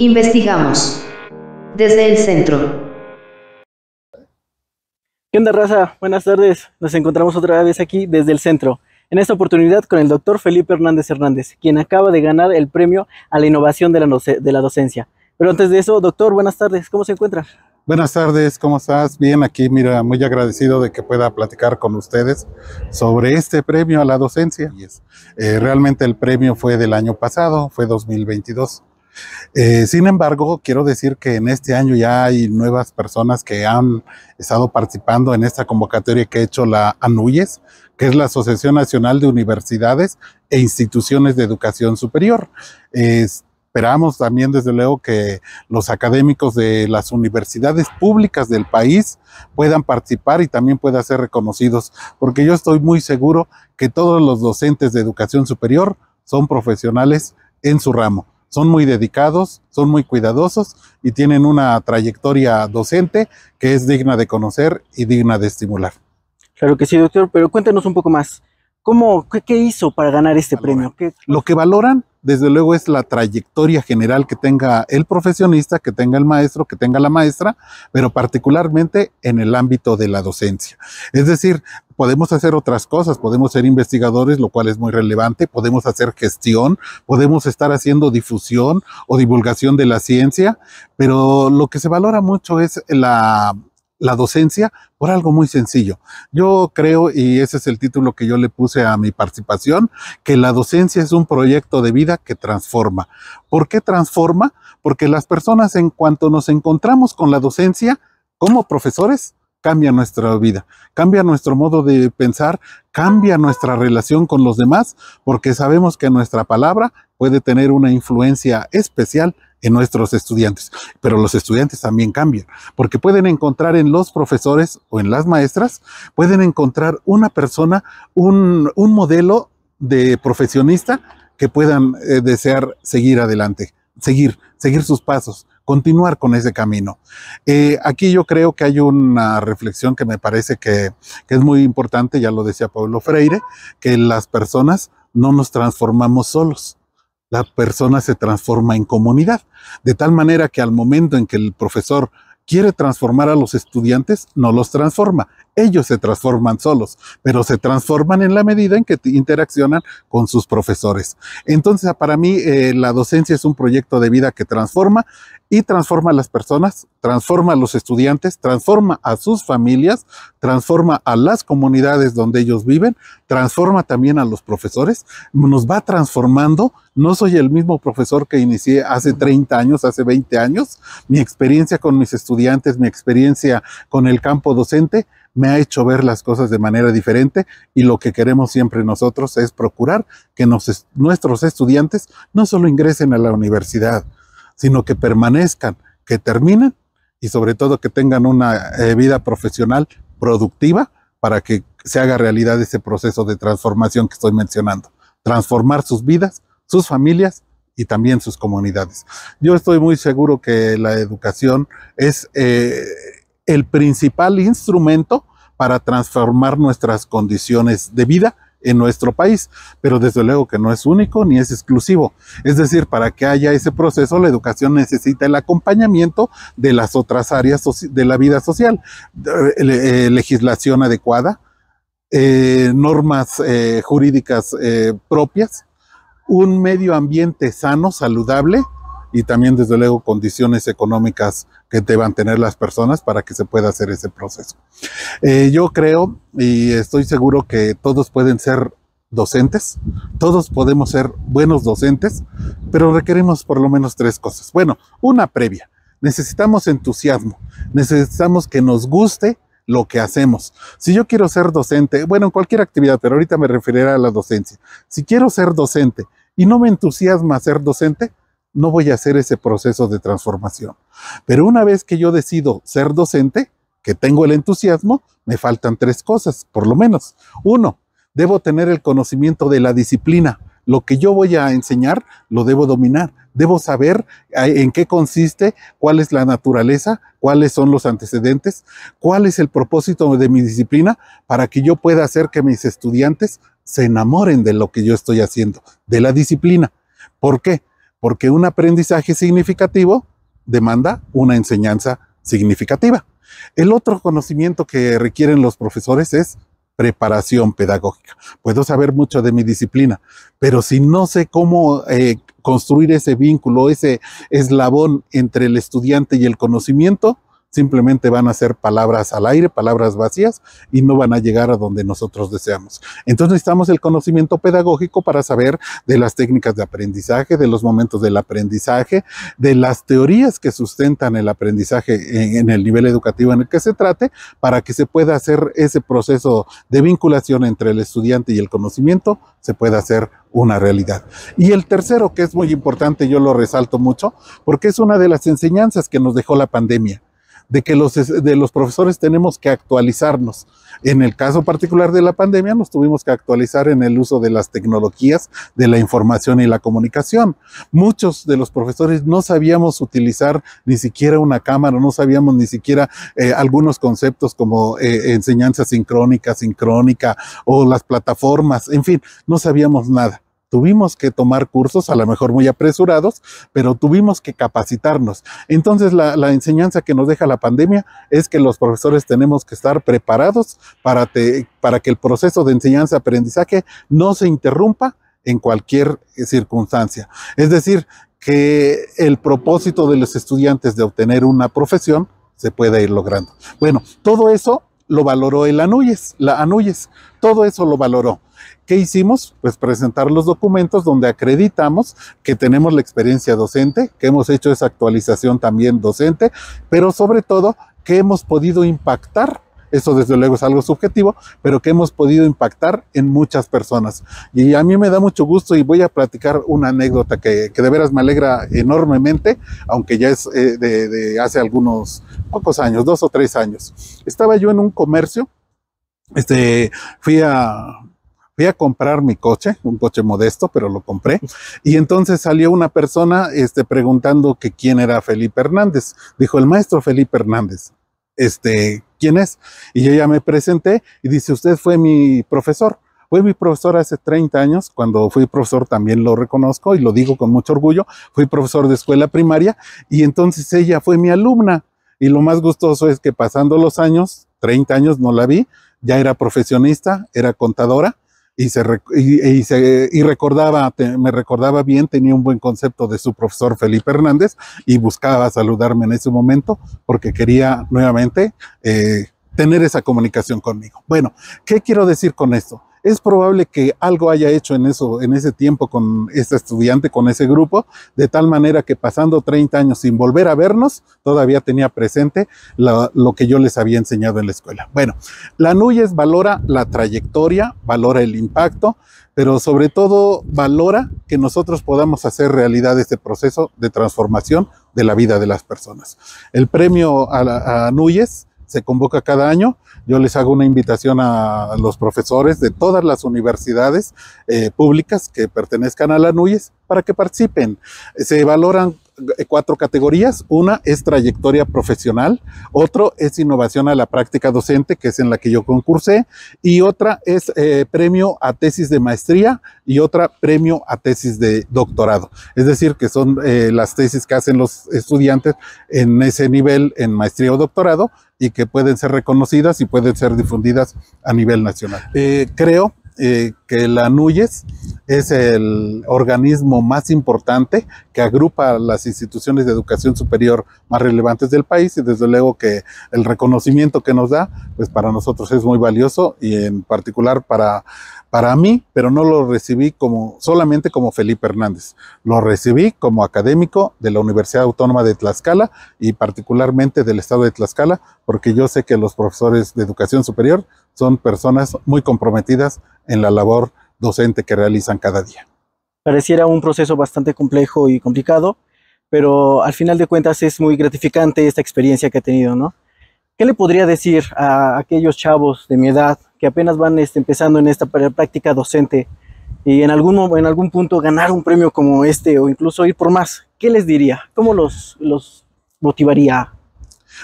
Investigamos. Desde el centro. ¿Qué onda, raza? Buenas tardes. Nos encontramos otra vez aquí desde el centro. En esta oportunidad con el doctor Felipe Hernández Hernández, quien acaba de ganar el premio a la innovación de la, docencia. Pero antes de eso, doctor, buenas tardes. ¿Cómo se encuentra? Buenas tardes, ¿cómo estás? Bien, aquí, mira, muy agradecido de que pueda platicar con ustedes sobre este premio a la docencia. Eh, realmente el premio fue del año pasado, fue 2022. Eh, sin embargo, quiero decir que en este año ya hay nuevas personas que han estado participando en esta convocatoria que ha hecho la ANUYES, que es la Asociación Nacional de Universidades e Instituciones de Educación Superior. Eh, esperamos también, desde luego, que los académicos de las universidades públicas del país puedan participar y también puedan ser reconocidos, porque yo estoy muy seguro que todos los docentes de educación superior son profesionales en su ramo. Son muy dedicados, son muy cuidadosos y tienen una trayectoria docente que es digna de conocer y digna de estimular. Claro que sí, doctor, pero cuéntenos un poco más. ¿Cómo, qué, hizo para ganar este premio? Lo que valoran desde luego es la trayectoria general que tenga el profesionista, que tenga el maestro, que tenga la maestra, pero particularmente en el ámbito de la docencia. Es decir, podemos hacer otras cosas, podemos ser investigadores, lo cual es muy relevante, podemos hacer gestión, podemos estar haciendo difusión o divulgación de la ciencia, pero lo que se valora mucho es la la docencia por algo muy sencillo. Yo creo, y ese es el título que yo le puse a mi participación, que la docencia es un proyecto de vida que transforma. ¿Por qué transforma? Porque las personas en cuanto nos encontramos con la docencia, como profesores, cambia nuestra vida, cambia nuestro modo de pensar, cambia nuestra relación con los demás, porque sabemos que nuestra palabra puede tener una influencia especial en nuestros estudiantes. Pero los estudiantes también cambian, porque pueden encontrar en los profesores o en las maestras, pueden encontrar una persona, un, modelo de profesionista que puedan eh, desear seguir adelante, seguir, seguir sus pasos, continuar con ese camino. Eh, aquí yo creo que hay una reflexión que me parece que, que, es muy importante, ya lo decía Pablo Freire, que las personas no nos transformamos solos, la persona se transforma en comunidad, de tal manera que al momento en que el profesor quiere transformar a los estudiantes, no los transforma ellos se transforman solos, pero se transforman en la medida en que interaccionan con sus profesores. Entonces, para mí, eh, la docencia es un proyecto de vida que transforma y transforma a las personas, transforma a los estudiantes, transforma a sus familias, transforma a las comunidades donde ellos viven, transforma también a los profesores, nos va transformando. No soy el mismo profesor que inicié hace 30 años, hace 20 años. Mi experiencia con mis estudiantes, mi experiencia con el campo docente me ha hecho ver las cosas de manera diferente y lo que queremos siempre nosotros es procurar que nuestros estudiantes no solo ingresen a la universidad, sino que permanezcan, que terminen y sobre todo que tengan una eh, vida profesional productiva para que se haga realidad ese proceso de transformación que estoy mencionando. Transformar sus vidas, sus familias y también sus comunidades. Yo estoy muy seguro que la educación es eh, el principal instrumento para transformar nuestras condiciones de vida en nuestro país, pero desde luego que no es único ni es exclusivo. Es decir, para que haya ese proceso, la educación necesita el acompañamiento de las otras áreas de la vida social, eh, legislación adecuada, eh, normas eh, jurídicas propias, un medio ambiente sano, saludable, y también desde luego condiciones económicas que deban tener las personas para que se pueda hacer ese proceso. Eh, yo creo y estoy seguro que todos pueden ser docentes, todos podemos ser buenos docentes, pero requerimos por lo menos tres cosas. Bueno, una previa, necesitamos entusiasmo, necesitamos que nos guste lo que hacemos. Si yo quiero ser docente, bueno, en cualquier actividad, pero ahorita me referiré a la docencia. Si quiero ser docente y no me entusiasma ser docente, no voy a hacer ese proceso de transformación. Pero una vez que yo decido ser docente, que tengo el entusiasmo, me faltan tres cosas, por lo menos. Uno, debo tener el conocimiento de la disciplina. Lo que yo voy a enseñar lo debo dominar. Debo saber en qué consiste, cuál es la naturaleza, cuáles son los antecedentes, cuál es el propósito de mi disciplina para que yo pueda hacer que mis estudiantes se enamoren de lo que yo estoy haciendo, de la disciplina. ¿Por qué? porque un aprendizaje significativo demanda una enseñanza significativa. El otro conocimiento que requieren los profesores es preparación pedagógica. Puedo saber mucho de mi disciplina, pero si no sé cómo eh, construir ese vínculo, ese eslabón entre el estudiante y el conocimiento, simplemente van a ser palabras al aire, palabras vacías y no van a llegar a donde nosotros deseamos. Entonces necesitamos el conocimiento pedagógico para saber de las técnicas de aprendizaje, de los momentos del aprendizaje, de las teorías que sustentan el aprendizaje en, en el nivel educativo en el que se trate, para que se pueda hacer ese proceso de vinculación entre el estudiante y el conocimiento, se pueda hacer una realidad. Y el tercero, que es muy importante, yo lo resalto mucho, porque es una de las enseñanzas que nos dejó la pandemia de que los, de los profesores tenemos que actualizarnos. En el caso particular de la pandemia, nos tuvimos que actualizar en el uso de las tecnologías, de la información y la comunicación. Muchos de los profesores no sabíamos utilizar ni siquiera una cámara, no sabíamos ni siquiera eh, algunos conceptos como eh, enseñanza sincrónica, sincrónica o las plataformas, en fin, no sabíamos nada tuvimos que tomar cursos, a lo mejor muy apresurados, pero tuvimos que capacitarnos. Entonces, la, enseñanza que nos deja la pandemia es que los profesores tenemos que estar preparados para, para que el proceso de enseñanza-aprendizaje no se interrumpa en cualquier eh, circunstancia. Es decir, que el propósito de los estudiantes de obtener una profesión se pueda ir logrando. Bueno, todo eso lo valoró el Anuyes, la Anuyes. Todo eso lo valoró. ¿Qué hicimos? Pues presentar los documentos donde acreditamos que tenemos la experiencia docente, que hemos hecho esa actualización también docente, pero sobre todo que hemos podido impactar eso desde luego es algo subjetivo, pero que hemos podido impactar en muchas personas. Y a mí me da mucho gusto y voy a platicar una anécdota que, de veras me alegra enormemente, aunque ya es eh, de, hace algunos pocos años, dos o tres años. Estaba yo en un comercio, este, fui a, fui a comprar mi coche, un coche modesto, pero lo compré. Y entonces salió una persona este, preguntando que quién era Felipe Hernández. Dijo el maestro Felipe Hernández. Este, quién es. Y yo ya me presenté y dice, usted fue mi profesor. Fue mi profesor hace 30 años, cuando fui profesor también lo reconozco y lo digo con mucho orgullo, fui profesor de escuela primaria y entonces ella fue mi alumna. Y lo más gustoso es que pasando los años, 30 años no la vi, ya era profesionista, era contadora, y, se, y, recordaba, me recordaba bien, tenía un buen concepto de su profesor Felipe Hernández y buscaba saludarme en ese momento porque quería nuevamente eh, tener esa comunicación conmigo. Bueno, ¿qué quiero decir con esto? es probable que algo haya hecho en, eso, en ese tiempo con este estudiante, con ese grupo, de tal manera que pasando 30 años sin volver a vernos, todavía tenía presente lo que yo les había enseñado en la escuela. Bueno, la Núñez valora la trayectoria, valora el impacto, pero sobre todo valora que nosotros podamos hacer realidad este proceso de transformación de la vida de las personas. El premio a, a Núñez se convoca cada año. Yo les hago una invitación a los profesores de todas las universidades eh, públicas que pertenezcan a la NUYES para que participen. Se valoran eh, cuatro categorías. Una es trayectoria profesional, otro es innovación a la práctica docente, que es en la que yo concursé, y otra es eh, premio a tesis de maestría y otra premio a tesis de doctorado. Es decir, que son las tesis que hacen los estudiantes en ese nivel en maestría o doctorado y que pueden ser reconocidas y pueden ser difundidas a nivel nacional. Eh, creo eh, que la NUYES es el organismo más importante que agrupa las instituciones de educación superior más relevantes del país y desde luego que el reconocimiento que nos da, pues para nosotros es muy valioso y en particular para para mí, pero no lo recibí como solamente como Felipe Hernández, lo recibí como académico de la Universidad Autónoma de Tlaxcala y particularmente del estado de Tlaxcala, porque yo sé que los profesores de educación superior son personas muy comprometidas en la labor docente que realizan cada día. Pareciera un proceso bastante complejo y complicado, pero al final de cuentas es muy gratificante esta experiencia que he tenido, ¿no? ¿Qué le podría decir a aquellos chavos de mi edad que apenas van este, empezando en esta práctica docente y en algún, en algún punto ganar un premio como este o incluso ir por más, ¿qué les diría? ¿Cómo los, los motivaría?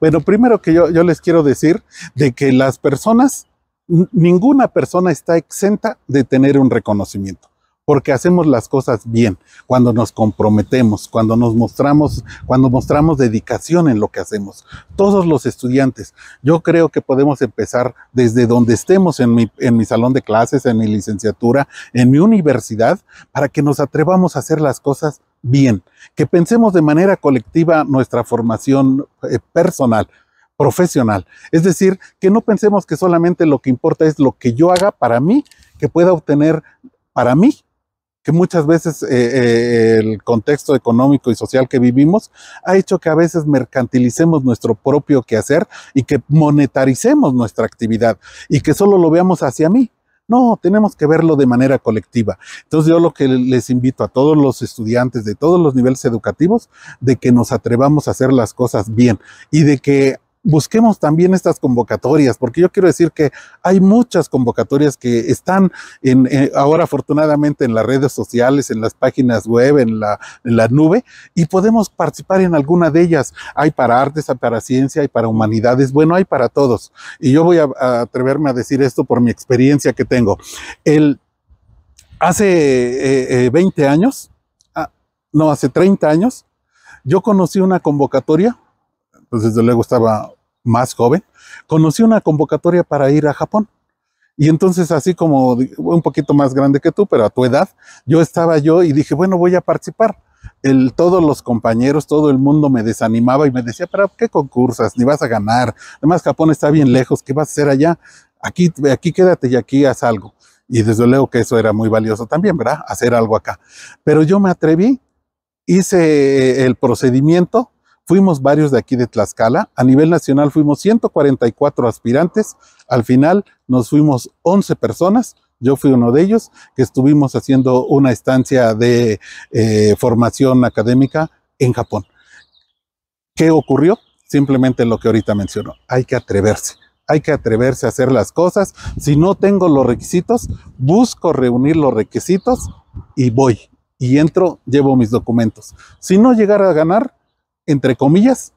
Bueno, primero que yo les quiero decir de que las personas, ninguna persona está exenta de tener un reconocimiento porque hacemos las cosas bien, cuando nos comprometemos, cuando nos mostramos, cuando mostramos dedicación en lo que hacemos. Todos los estudiantes, yo creo que podemos empezar desde donde estemos en mi, salón de clases, en mi licenciatura, en mi universidad, para que nos atrevamos a hacer las cosas bien, que pensemos de manera colectiva nuestra formación eh, personal, profesional. Es decir, que no pensemos que solamente lo que importa es lo que yo haga para mí, que pueda obtener para mí que muchas veces eh, eh, el contexto económico y social que vivimos ha hecho que a veces mercantilicemos nuestro propio quehacer y que monetaricemos nuestra actividad y que solo lo veamos hacia mí. No, tenemos que verlo de manera colectiva. Entonces yo lo que les invito a todos los estudiantes de todos los niveles educativos, de que nos atrevamos a hacer las cosas bien y de que busquemos también estas convocatorias, porque yo quiero decir que hay muchas convocatorias que están eh, ahora afortunadamente en las redes sociales, en las páginas web, en la, nube, y podemos participar en alguna de ellas. Hay para artes, hay para ciencia, hay para humanidades, bueno, hay para todos. Y yo voy a, atreverme a decir esto por mi experiencia que tengo. El, hace 20 eh, eh, años, ah, no, hace 30 años, yo conocí una convocatoria pues desde luego estaba más joven, conocí una convocatoria para ir a Japón. Y entonces, así como un poquito más grande que tú, pero a tu edad, yo estaba yo y dije, bueno, voy a participar. todos los compañeros, todo el mundo me desanimaba y me decía, pero ¿qué concursas? Ni vas a ganar. Además, Japón está bien lejos, ¿qué vas a hacer allá? Aquí, aquí quédate y aquí haz algo. Y desde luego que eso era muy valioso también, ¿verdad? Hacer algo acá. Pero yo me atreví, hice eh, el procedimiento, fuimos varios de aquí de Tlaxcala. A nivel nacional fuimos 144 aspirantes. Al final nos fuimos 11 personas. Yo fui uno de ellos que estuvimos haciendo una estancia de eh, formación académica en Japón. ¿Qué ocurrió? Simplemente lo que ahorita mencionó. Hay que atreverse. Hay que atreverse a hacer las cosas. Si no tengo los requisitos, busco reunir los requisitos y voy. Y entro, llevo mis documentos. Si no llegara a ganar, entre comillas,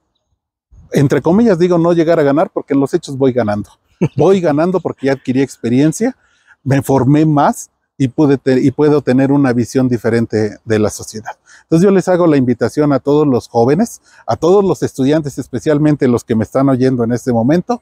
entre comillas digo no llegar a ganar porque en los hechos voy ganando. Voy ganando porque ya adquirí experiencia, me formé más y, pude y puedo tener una visión diferente de la sociedad. Entonces yo les hago la invitación a todos los jóvenes, a todos los estudiantes, especialmente los que me están oyendo en este momento,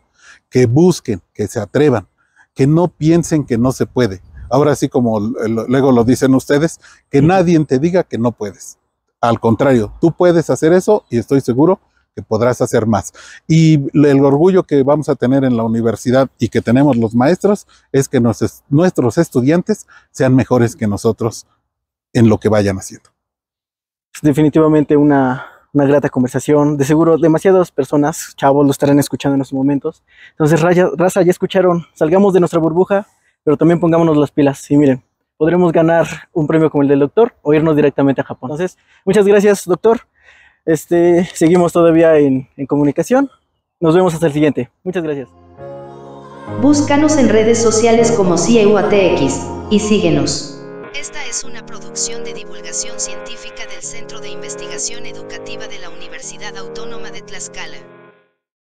que busquen, que se atrevan, que no piensen que no se puede. Ahora sí, como luego lo dicen ustedes, que nadie te diga que no puedes. Al contrario, tú puedes hacer eso y estoy seguro que podrás hacer más. Y el orgullo que vamos a tener en la universidad y que tenemos los maestros es que nuestros estudiantes sean mejores que nosotros en lo que vayan haciendo. Definitivamente una, grata conversación. De seguro, demasiadas personas, chavos, lo estarán escuchando en estos momentos. Entonces, Raza, ya escucharon, salgamos de nuestra burbuja, pero también pongámonos las pilas. Y miren, podremos ganar un premio como el del doctor o irnos directamente a Japón. Entonces, muchas gracias, doctor. Este, seguimos todavía en, en comunicación. Nos vemos hasta el siguiente. Muchas gracias. Búscanos en redes sociales como CIUATX y síguenos. Esta es una producción de divulgación científica del Centro de Investigación Educativa de la Universidad Autónoma de Tlaxcala.